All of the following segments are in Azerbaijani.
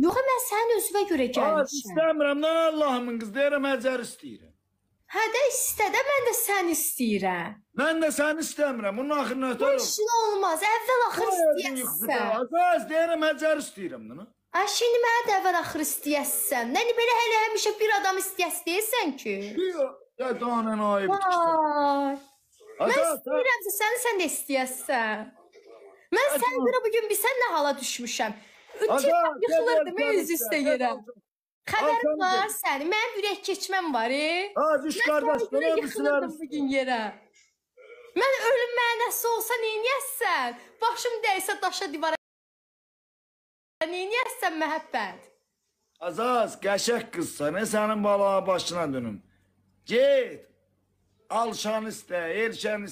Yox, mən sənin özünə görə gəlmişəm. İstəmirəm, nə Allahımın qız, deyirəm Həcər istəyirəm. Hə də istə də mən də sən istəyirəm. Mən də səni istəmirəm. Bunun axırına ötər. Bu işin olmaz. Əvvəl axır istəyirsən. Qız deyirəm Həcər istəyirəm bunu. Ə şimdi mənə də əvvəl axır istəyəsən. Nə belə hələ həmişə bir adam istəyəsən deyirsən ki. Ya dana ayıb. Mən istəyirəm səni sən də istəyəsən. Mən sənin görə bu gün bilsən nə hala düşmüşəm. Üç yıxılır demə üz üstə yerə. Xəbərim var sənin. Mənim ürək keçməm var, e. Az üç qardaş belə yıxılırdım bu gün yerə. Mən ölüm mənəsi olsa neyniyəsən? Başım dəysə daşa divara. Neyniyəsən məhəbbət? Azaz, qəşəng qızsan, e sənin balana başına dönüm. Get. Alşan istə, erşən istə.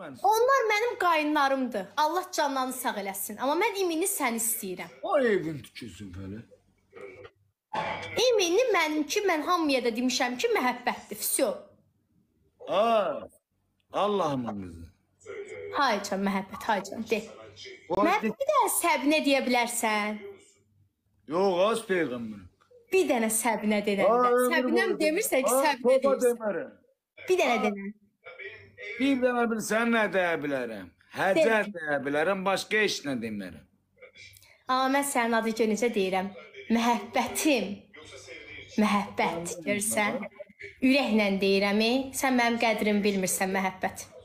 Mən. Onlar mənim qayınlarımdır. Allah canlarını sağ eləsin. Amma mən imini sən istəyirəm. O evin tikilsin belə. İmini mənimki, mən hamıya da demişəm ki, məhəbbətdir. Vsyo. Ha. Allahımın qızı. Haycan, məhəbbət, haycan, de. Məhəbbət də səbinə deyə bilərsən. Yox, az peyğəmbərim. Bir dənə səbinə denəndə. Səbinəm demirsən ki, səbinə deyirsən. Bir dənə denən. Bir dənə bilsən nə deyə bilərəm? Həcər deyə bilərəm, başqa heç nə demərəm. Amma mən sənin adını gör necə deyirəm. Məhəbbətim. Məhəbbət görsən. Ürəklə deyirəm, e? sən mənim qədrimi bilmirsən məhəbbət.